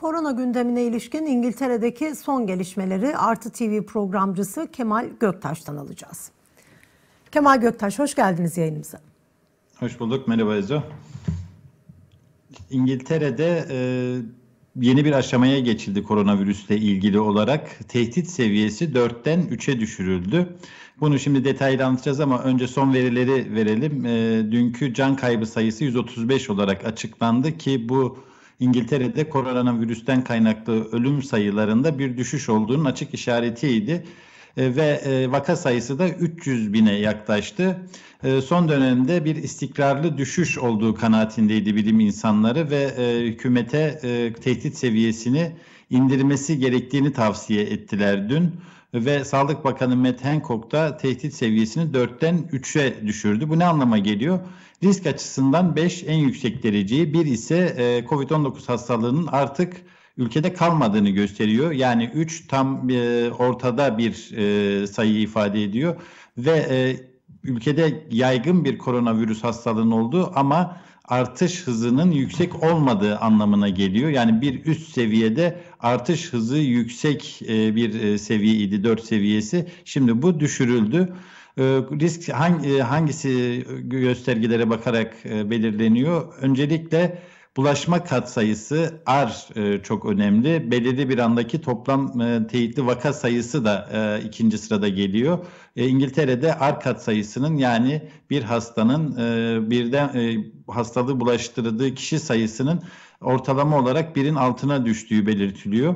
Korona gündemine ilişkin İngiltere'deki son gelişmeleri Artı TV programcısı Kemal Göktaş'tan alacağız. Kemal Göktaş hoş geldiniz yayınımıza. Hoş bulduk. Merhaba Ezo. İngiltere'de e, yeni bir aşamaya geçildi koronavirüsle ilgili olarak. Tehdit seviyesi 4'ten 3'e düşürüldü. Bunu şimdi detaylı anlatacağız ama önce son verileri verelim. E, dünkü can kaybı sayısı 135 olarak açıklandı ki bu İngiltere'de koronavirüsten kaynaklı ölüm sayılarında bir düşüş olduğunun açık işaretiydi e, ve e, vaka sayısı da 300 bine yaklaştı. E, son dönemde bir istikrarlı düşüş olduğu kanaatindeydi bilim insanları ve hükümete tehdit seviyesini indirmesi gerektiğini tavsiye ettiler dün ve Sağlık Bakanı Matt Hancock da tehdit seviyesini 4'ten 3'e düşürdü. Bu ne anlama geliyor? Risk açısından 5 en yüksek dereceyi, bir ise e, COVID-19 hastalığının artık ülkede kalmadığını gösteriyor. Yani 3 tam e, ortada bir e, sayı ifade ediyor ve e, ülkede yaygın bir koronavirüs hastalığının olduğu ama artış hızının yüksek olmadığı anlamına geliyor. Yani bir üst seviyede artış hızı yüksek e, bir seviyeydi seviye 4 seviyesi. Şimdi bu düşürüldü. E, risk hangi, e, hangisi göstergelere bakarak belirleniyor? Öncelikle bulaşma katsayısı R çok önemli. Belirli bir andaki toplam e, teyitli vaka sayısı da ikinci sırada geliyor. İngiltere'de R katsayısının yani bir hastanın e, birden hastalığı bulaştırdığı kişi sayısının ortalama olarak birin altına düştüğü belirtiliyor.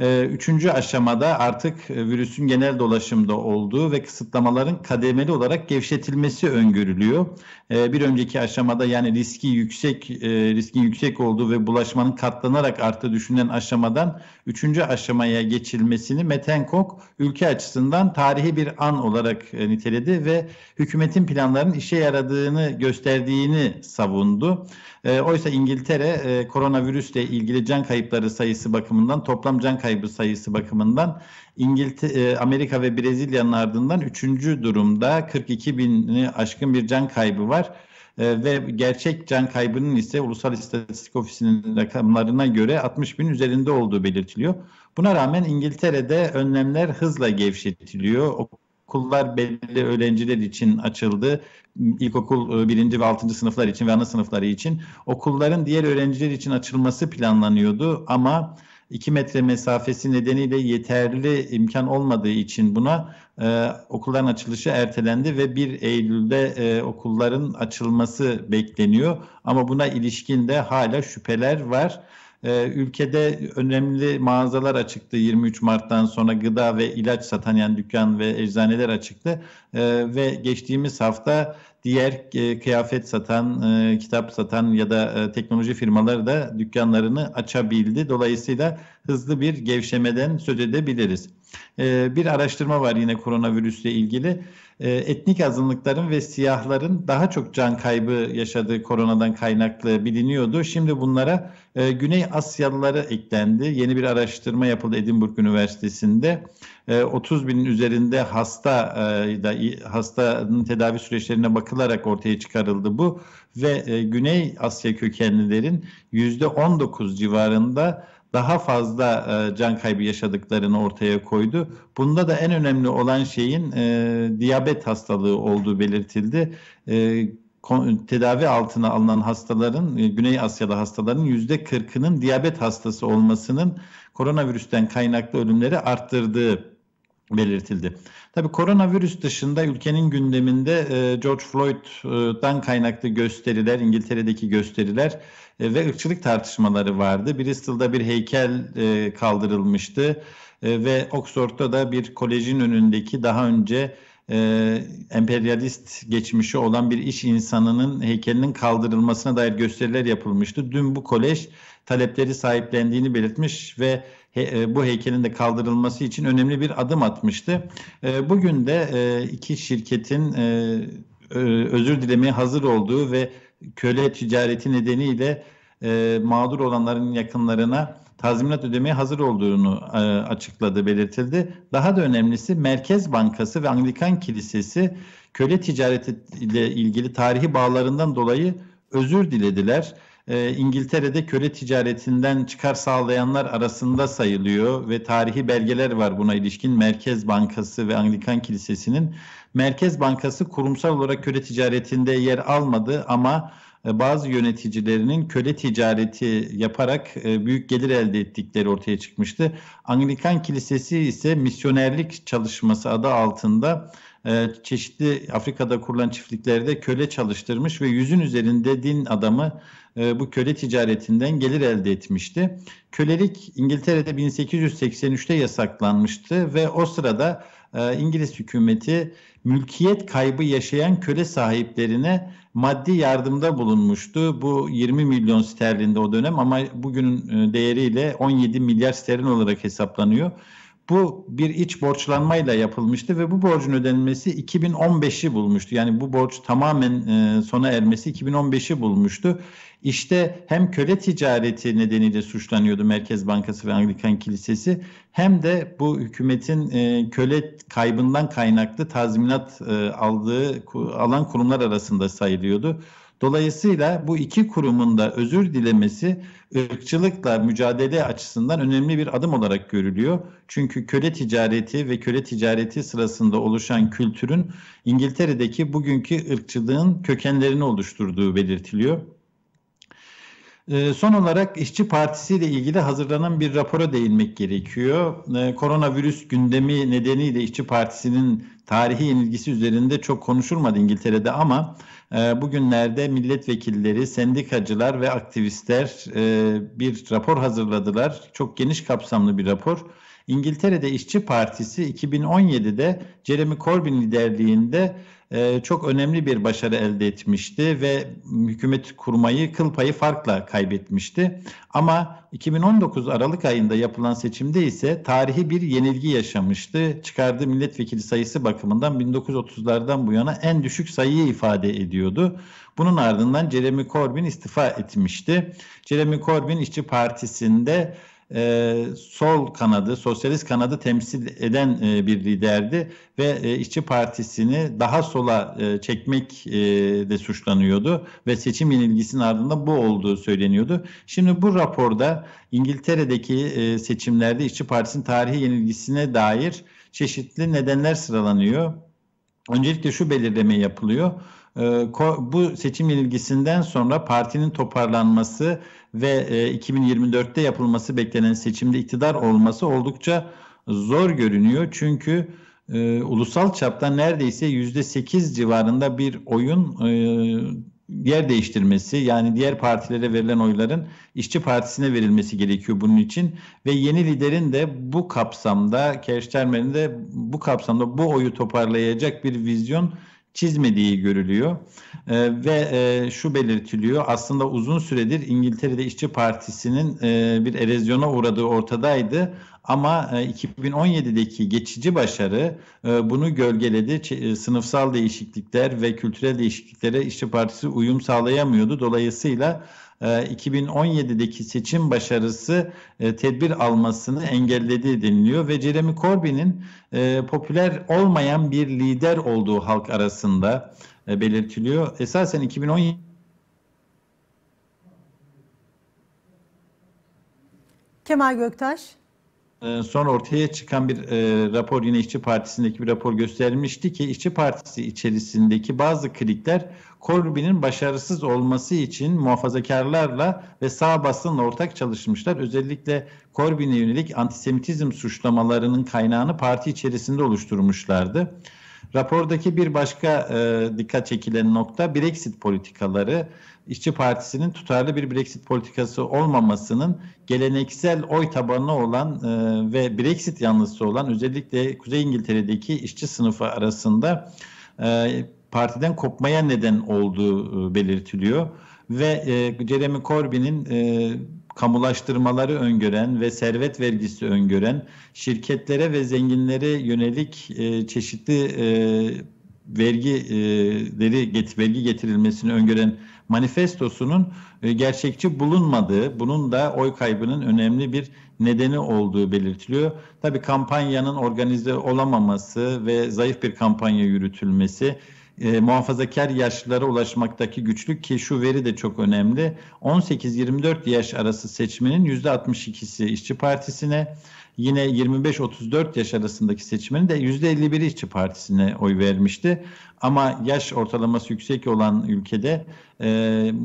Ee, üçüncü aşamada artık e, virüsün genel dolaşımda olduğu ve kısıtlamaların kademeli olarak gevşetilmesi öngörülüyor. Ee, bir önceki aşamada yani riski yüksek e, riskin yüksek olduğu ve bulaşmanın katlanarak arttığı düşünülen aşamadan üçüncü aşamaya geçilmesini Metenkok ülke açısından tarihi bir an olarak e, niteledi ve hükümetin planlarının işe yaradığını gösterdiğini savundu. Ee, oysa İngiltere koronavirüsle ilgili can kayıpları sayısı bakımından toplam can kayıpları kaybı sayısı bakımından İngiltere, Amerika ve Brezilya'nın ardından üçüncü durumda 42 bini aşkın bir can kaybı var. E, ve gerçek can kaybının ise Ulusal İstatistik Ofisi'nin rakamlarına göre 60 bin üzerinde olduğu belirtiliyor. Buna rağmen İngiltere'de önlemler hızla gevşetiliyor. Okullar belli öğrenciler için açıldı. İlkokul 1. E, ve 6. sınıflar için ve ana sınıfları için. Okulların diğer öğrenciler için açılması planlanıyordu ama 2 metre mesafesi nedeniyle yeterli imkan olmadığı için buna e, okulların açılışı ertelendi ve 1 Eylül'de e, okulların açılması bekleniyor. Ama buna ilişkin de hala şüpheler var. Ee, ülkede önemli mağazalar açıktı 23 Mart'tan sonra gıda ve ilaç satan yani dükkan ve eczaneler açıktı ee, ve geçtiğimiz hafta diğer e, kıyafet satan, e, kitap satan ya da e, teknoloji firmaları da dükkanlarını açabildi. Dolayısıyla hızlı bir gevşemeden söz edebiliriz. Ee, bir araştırma var yine koronavirüsle ilgili. Ee, etnik azınlıkların ve siyahların daha çok can kaybı yaşadığı koronadan kaynaklı biliniyordu. Şimdi bunlara e, Güney Asyalıları eklendi. Yeni bir araştırma yapıldı Edinburgh Üniversitesi'nde. 30 ee, binin üzerinde hasta e, da, hastanın tedavi süreçlerine bakılarak ortaya çıkarıldı bu ve e, Güney Asya kökenlilerin %19 civarında daha fazla e, can kaybı yaşadıklarını ortaya koydu. Bunda da en önemli olan şeyin e, diyabet hastalığı olduğu belirtildi. E, tedavi altına alınan hastaların, Güney Asya'da hastaların yüzde kırkının diyabet hastası olmasının koronavirüsten kaynaklı ölümleri arttırdığı belirtildi. Tabii koronavirüs dışında ülkenin gündeminde e, George Floyd'dan kaynaklı gösteriler, İngiltere'deki gösteriler e, ve ırkçılık tartışmaları vardı. Bristol'da bir heykel e, kaldırılmıştı ve Oxford'da da bir kolejin önündeki daha önce e, emperyalist geçmişi olan bir iş insanının heykelinin kaldırılmasına dair gösteriler yapılmıştı. Dün bu kolej talepleri sahiplendiğini belirtmiş ve he, e, bu heykelin de kaldırılması için önemli bir adım atmıştı. E, bugün de e, iki şirketin e, özür dilemeye hazır olduğu ve köle ticareti nedeniyle e, mağdur olanların yakınlarına tazminat ödemeye hazır olduğunu e, açıkladı, belirtildi. Daha da önemlisi Merkez Bankası ve Anglikan Kilisesi köle ticareti ile ilgili tarihi bağlarından dolayı özür dilediler. E, İngiltere'de köle ticaretinden çıkar sağlayanlar arasında sayılıyor ve tarihi belgeler var buna ilişkin Merkez Bankası ve Anglikan Kilisesi'nin. Merkez Bankası kurumsal olarak köle ticaretinde yer almadı ama e, bazı yöneticilerinin köle ticareti yaparak e, büyük gelir elde ettikleri ortaya çıkmıştı. Anglikan Kilisesi ise misyonerlik çalışması adı altında e, çeşitli Afrika'da kurulan çiftliklerde köle çalıştırmış ve yüzün üzerinde din adamı bu köle ticaretinden gelir elde etmişti. Kölelik İngiltere'de 1883'te yasaklanmıştı ve o sırada İngiliz hükümeti mülkiyet kaybı yaşayan köle sahiplerine maddi yardımda bulunmuştu. Bu 20 milyon sterlinde o dönem ama bugünün e, değeriyle 17 milyar sterlin olarak hesaplanıyor. Bu bir iç borçlanmayla yapılmıştı ve bu borcun ödenmesi 2015'i bulmuştu. Yani bu borç tamamen e, sona ermesi 2015'i bulmuştu. İşte hem köle ticareti nedeniyle suçlanıyordu Merkez Bankası ve Anglikan Kilisesi hem de bu hükümetin e, köle kaybından kaynaklı tazminat e, aldığı alan kurumlar arasında sayılıyordu. Dolayısıyla bu iki kurumun da özür dilemesi ırkçılıkla mücadele açısından önemli bir adım olarak görülüyor. Çünkü köle ticareti ve köle ticareti sırasında oluşan kültürün İngiltere'deki bugünkü ırkçılığın kökenlerini oluşturduğu belirtiliyor. Ee, son olarak işçi partisiyle ilgili hazırlanan bir rapora değinmek gerekiyor. Ee, koronavirüs gündemi nedeniyle işçi Partisi'nin tarihi yenilgisi üzerinde çok konuşulmadı İngiltere'de ama ee, bugünlerde milletvekilleri, sendikacılar ve aktivistler e, bir rapor hazırladılar. Çok geniş kapsamlı bir rapor. İngiltere'de İşçi Partisi 2017'de Jeremy Corbyn liderliğinde e, çok önemli bir başarı elde etmişti ve hükümet kurmayı kıl payı farkla kaybetmişti. Ama 2019 Aralık ayında yapılan seçimde ise tarihi bir yenilgi yaşamıştı. Çıkardığı milletvekili sayısı bakımından 1930'lardan bu yana en düşük sayıyı ifade ediyordu. Bunun ardından Jeremy Corbyn istifa etmişti. Jeremy Corbyn İşçi Partisi'nde e, sol kanadı, sosyalist kanadı temsil eden e, bir liderdi ve e, İşçi Partisi'ni daha sola e, çekmek e, de suçlanıyordu ve seçim yenilgisinin ardında bu olduğu söyleniyordu. Şimdi bu raporda İngiltere'deki e, seçimlerde işçi Partisi'nin tarihi yenilgisine dair çeşitli nedenler sıralanıyor. Öncelikle şu belirleme yapılıyor. Ee, bu seçim ilgisinden sonra partinin toparlanması ve 2024'te e, yapılması beklenen seçimde iktidar olması oldukça zor görünüyor. Çünkü e, ulusal çapta neredeyse %8 civarında bir oyun e, yer değiştirmesi yani diğer partilere verilen oyların işçi partisine verilmesi gerekiyor bunun için ve yeni liderin de bu kapsamda Kerştermer'in de bu kapsamda bu oyu toparlayacak bir vizyon çizmediği görülüyor. E, ve e, şu belirtiliyor aslında uzun süredir İngiltere'de İşçi Partisi'nin e, bir erozyona uğradığı ortadaydı ama 2017'deki e, geçici başarı e, bunu gölgeledi. E, sınıfsal değişiklikler ve kültürel değişikliklere İşçi Partisi uyum sağlayamıyordu. Dolayısıyla 2017'deki seçim başarısı tedbir almasını engelledi deniliyor ve Jeremy Corbyn'in popüler olmayan bir lider olduğu halk arasında belirtiliyor. Esasen 2017 Kemal Göktaş ee, sonra ortaya çıkan bir e, rapor yine İşçi Partisi'ndeki bir rapor göstermişti ki İşçi Partisi içerisindeki bazı klikler Corbyn'in başarısız olması için muhafazakarlarla ve sağ basınla ortak çalışmışlar. Özellikle Corbyn'e yönelik antisemitizm suçlamalarının kaynağını parti içerisinde oluşturmuşlardı. Rapordaki bir başka e, dikkat çekilen nokta Brexit politikaları. İşçi Partisi'nin tutarlı bir Brexit politikası olmamasının geleneksel oy tabanına olan e, ve Brexit yanlısı olan özellikle Kuzey İngiltere'deki işçi sınıfı arasında e, partiden kopmaya neden olduğu e, belirtiliyor. Ve e, Jeremy Corbyn'in e, kamulaştırmaları öngören ve servet vergisi öngören şirketlere ve zenginlere yönelik e, çeşitli e, vergileri e, get, vergi getirilmesini öngören manifestosunun e, gerçekçi bulunmadığı, bunun da oy kaybının önemli bir nedeni olduğu belirtiliyor. Tabii kampanyanın organize olamaması ve zayıf bir kampanya yürütülmesi e, muhafazakar yaşlılara ulaşmaktaki güçlük ki şu veri de çok önemli. 18-24 yaş arası seçmenin %62'si işçi partisine, yine 25-34 yaş arasındaki seçmenin de %51'i işçi partisine oy vermişti. Ama yaş ortalaması yüksek olan ülkede e,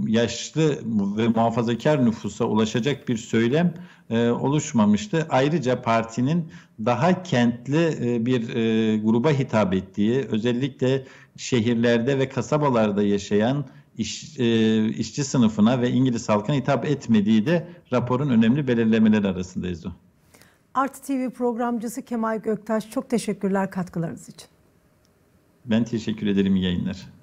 yaşlı ve muhafazakar nüfusa ulaşacak bir söylem e, oluşmamıştı. Ayrıca partinin daha kentli e, bir e, gruba hitap ettiği, özellikle şehirlerde ve kasabalarda yaşayan iş, e, işçi sınıfına ve İngiliz halkına hitap etmediği de raporun önemli belirlemeleri arasındayız İzo. Art TV programcısı Kemal Göktaş çok teşekkürler katkılarınız için. Ben teşekkür ederim yayınlar.